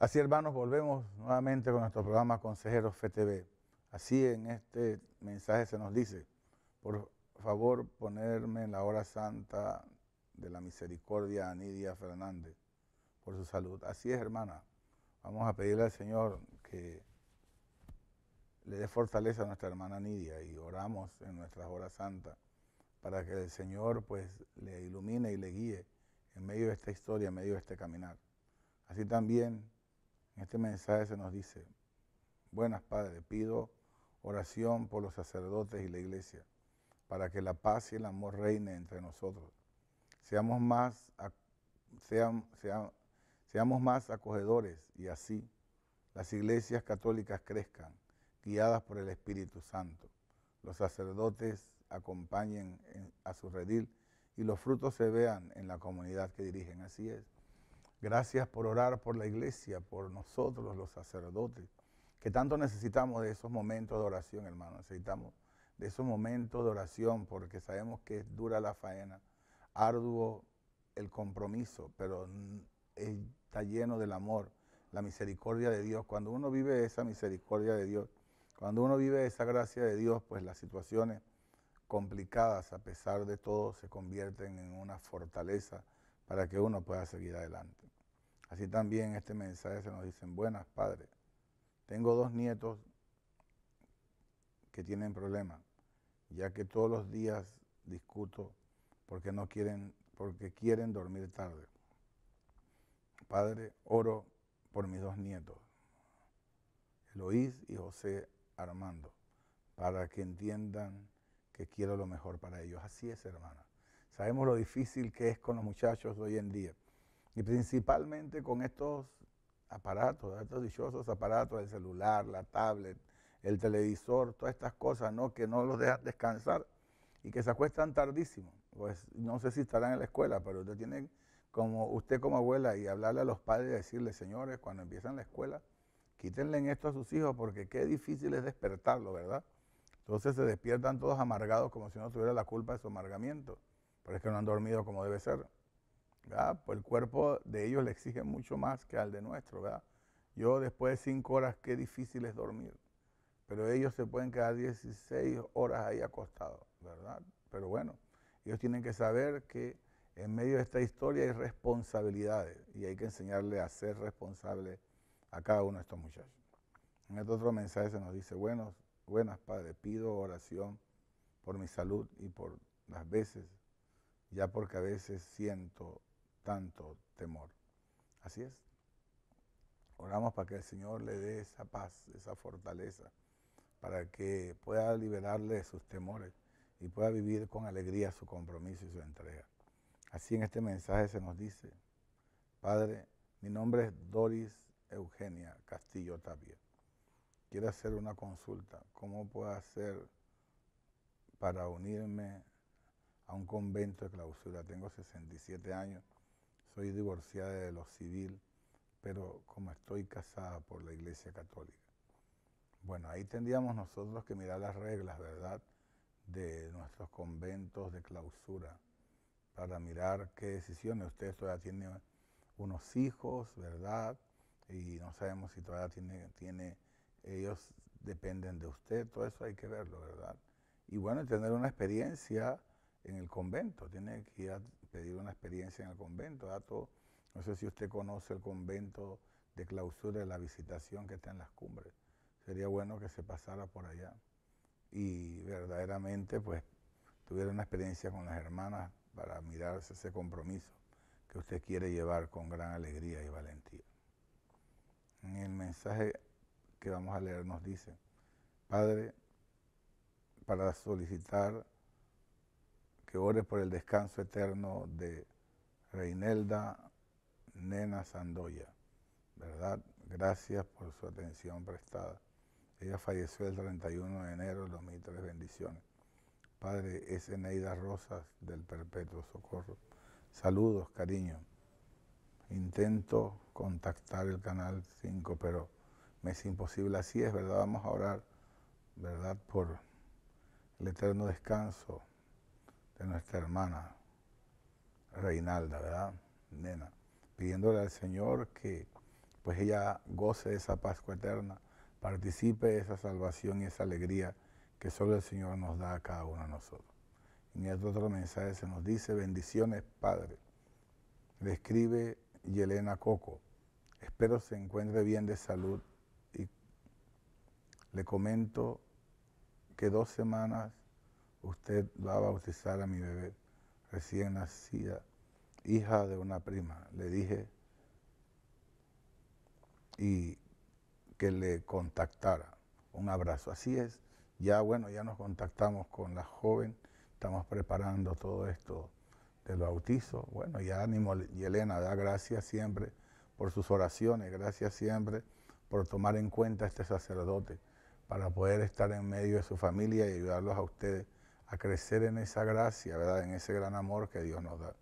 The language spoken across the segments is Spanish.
Así, hermanos, volvemos nuevamente con nuestro programa Consejeros FTV. Así en este mensaje se nos dice, por favor ponerme en la hora santa de la misericordia a Nidia Fernández por su salud. Así es, hermana. Vamos a pedirle al Señor que le dé fortaleza a nuestra hermana Nidia y oramos en nuestras horas santas para que el Señor pues le ilumine y le guíe en medio de esta historia, en medio de este caminar. Así también en este mensaje se nos dice, buenas padres, pido oración por los sacerdotes y la iglesia, para que la paz y el amor reine entre nosotros. Seamos más, seamos más acogedores y así las iglesias católicas crezcan, guiadas por el Espíritu Santo. Los sacerdotes acompañen a su redil y los frutos se vean en la comunidad que dirigen. Así es. Gracias por orar por la iglesia, por nosotros los sacerdotes, que tanto necesitamos de esos momentos de oración, hermano. Necesitamos de esos momentos de oración porque sabemos que es dura la faena, arduo el compromiso, pero está lleno del amor, la misericordia de Dios. Cuando uno vive esa misericordia de Dios, cuando uno vive esa gracia de Dios, pues las situaciones complicadas, a pesar de todo, se convierten en una fortaleza para que uno pueda seguir adelante. Así también este mensaje se nos dicen, buenas, padre. Tengo dos nietos que tienen problemas, ya que todos los días discuto porque no quieren, porque quieren dormir tarde. Padre, oro por mis dos nietos, Eloís y José Armando, para que entiendan que quiero lo mejor para ellos. Así es, hermana. Sabemos lo difícil que es con los muchachos de hoy en día. Y principalmente con estos aparatos, estos dichosos aparatos, el celular, la tablet, el televisor, todas estas cosas, ¿no? Que no los dejan descansar y que se acuestan tardísimo. Pues no sé si estarán en la escuela, pero usted tiene, como usted como abuela, y hablarle a los padres y decirle, señores, cuando empiezan la escuela, quítenle esto a sus hijos porque qué difícil es despertarlo, ¿verdad? Entonces se despiertan todos amargados como si no tuviera la culpa de su amargamiento, pero es que no han dormido como debe ser. Pues el cuerpo de ellos le exige mucho más que al de nuestro, Yo después de cinco horas, qué difícil es dormir. Pero ellos se pueden quedar 16 horas ahí acostados, ¿verdad? Pero bueno, ellos tienen que saber que en medio de esta historia hay responsabilidades y hay que enseñarle a ser responsable a cada uno de estos muchachos. En este otro mensaje se nos dice, bueno, buenas padres, pido oración por mi salud y por las veces, ya porque a veces siento tanto temor. Así es. Oramos para que el Señor le dé esa paz, esa fortaleza, para que pueda liberarle de sus temores y pueda vivir con alegría su compromiso y su entrega. Así en este mensaje se nos dice, Padre, mi nombre es Doris Eugenia Castillo Tapia. Quiero hacer una consulta. ¿Cómo puedo hacer para unirme a un convento de clausura? Tengo 67 años soy divorciada de lo civil, pero como estoy casada por la Iglesia Católica. Bueno, ahí tendríamos nosotros que mirar las reglas, ¿verdad?, de nuestros conventos de clausura, para mirar qué decisiones. usted todavía tiene unos hijos, ¿verdad? Y no sabemos si todavía tiene, tiene ellos dependen de usted, todo eso hay que verlo, ¿verdad? Y bueno, tener una experiencia en el convento, tiene que pedir una experiencia en el convento. Dato, ah, no sé si usted conoce el convento de clausura de la visitación que está en las cumbres. Sería bueno que se pasara por allá y verdaderamente pues tuviera una experiencia con las hermanas para mirarse ese compromiso que usted quiere llevar con gran alegría y valentía. En el mensaje que vamos a leer nos dice, Padre, para solicitar que ores por el descanso eterno de Reinelda Nena Sandoya, ¿verdad? Gracias por su atención prestada. Ella falleció el 31 de enero de 2003. Bendiciones. Padre, es Eneida Rosas del Perpetuo Socorro. Saludos, cariño. Intento contactar el canal 5, pero me es imposible. Así es, ¿verdad? Vamos a orar, ¿verdad? Por el eterno descanso de nuestra hermana Reinalda, ¿verdad? Nena, pidiéndole al Señor que pues ella goce de esa Pascua eterna, participe de esa salvación y esa alegría que solo el Señor nos da a cada uno de nosotros. En este otro mensaje se nos dice, bendiciones Padre. Le escribe Yelena Coco, espero se encuentre bien de salud y le comento que dos semanas usted va a bautizar a mi bebé recién nacida, hija de una prima. Le dije y que le contactara. Un abrazo. Así es. Ya bueno, ya nos contactamos con la joven, estamos preparando todo esto del bautizo. Bueno, ya ánimo, y Elena da gracias siempre por sus oraciones, gracias siempre por tomar en cuenta a este sacerdote para poder estar en medio de su familia y ayudarlos a ustedes a crecer en esa gracia, ¿verdad? En ese gran amor que Dios nos da.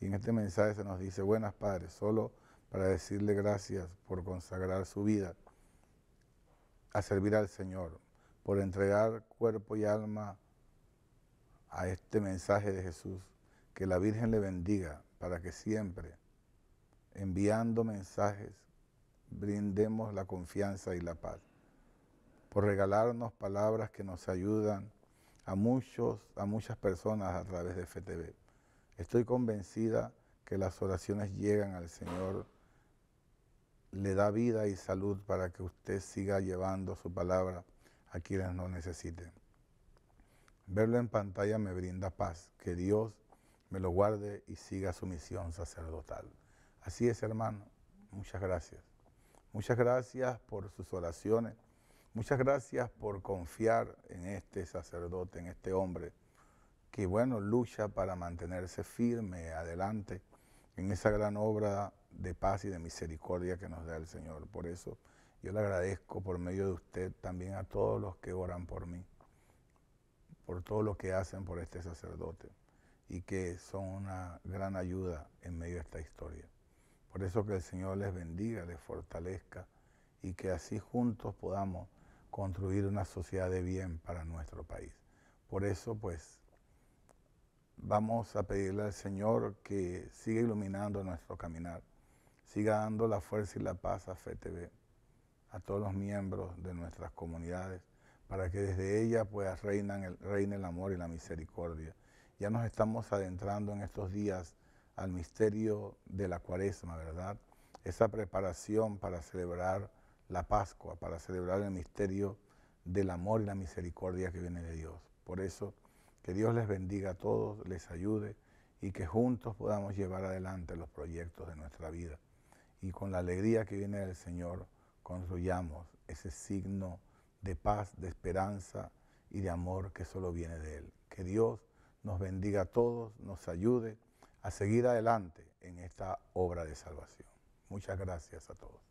Y en este mensaje se nos dice, buenas padres, solo para decirle gracias por consagrar su vida a servir al Señor, por entregar cuerpo y alma a este mensaje de Jesús. Que la Virgen le bendiga para que siempre, enviando mensajes, brindemos la confianza y la paz. Por regalarnos palabras que nos ayudan a, muchos, a muchas personas a través de FTV. Estoy convencida que las oraciones llegan al Señor, le da vida y salud para que usted siga llevando su palabra a quienes no necesiten. Verlo en pantalla me brinda paz, que Dios me lo guarde y siga su misión sacerdotal. Así es, hermano. Muchas gracias. Muchas gracias por sus oraciones. Muchas gracias por confiar en este sacerdote, en este hombre, que bueno, lucha para mantenerse firme, adelante, en esa gran obra de paz y de misericordia que nos da el Señor. Por eso yo le agradezco por medio de usted también a todos los que oran por mí, por todo lo que hacen por este sacerdote y que son una gran ayuda en medio de esta historia. Por eso que el Señor les bendiga, les fortalezca y que así juntos podamos construir una sociedad de bien para nuestro país. Por eso, pues, vamos a pedirle al Señor que siga iluminando nuestro caminar, siga dando la fuerza y la paz a FETV, a todos los miembros de nuestras comunidades, para que desde ella pues reinan el, reine el amor y la misericordia. Ya nos estamos adentrando en estos días al misterio de la cuaresma, ¿verdad? Esa preparación para celebrar la Pascua, para celebrar el misterio del amor y la misericordia que viene de Dios. Por eso, que Dios les bendiga a todos, les ayude y que juntos podamos llevar adelante los proyectos de nuestra vida. Y con la alegría que viene del Señor, construyamos ese signo de paz, de esperanza y de amor que solo viene de Él. Que Dios nos bendiga a todos, nos ayude a seguir adelante en esta obra de salvación. Muchas gracias a todos.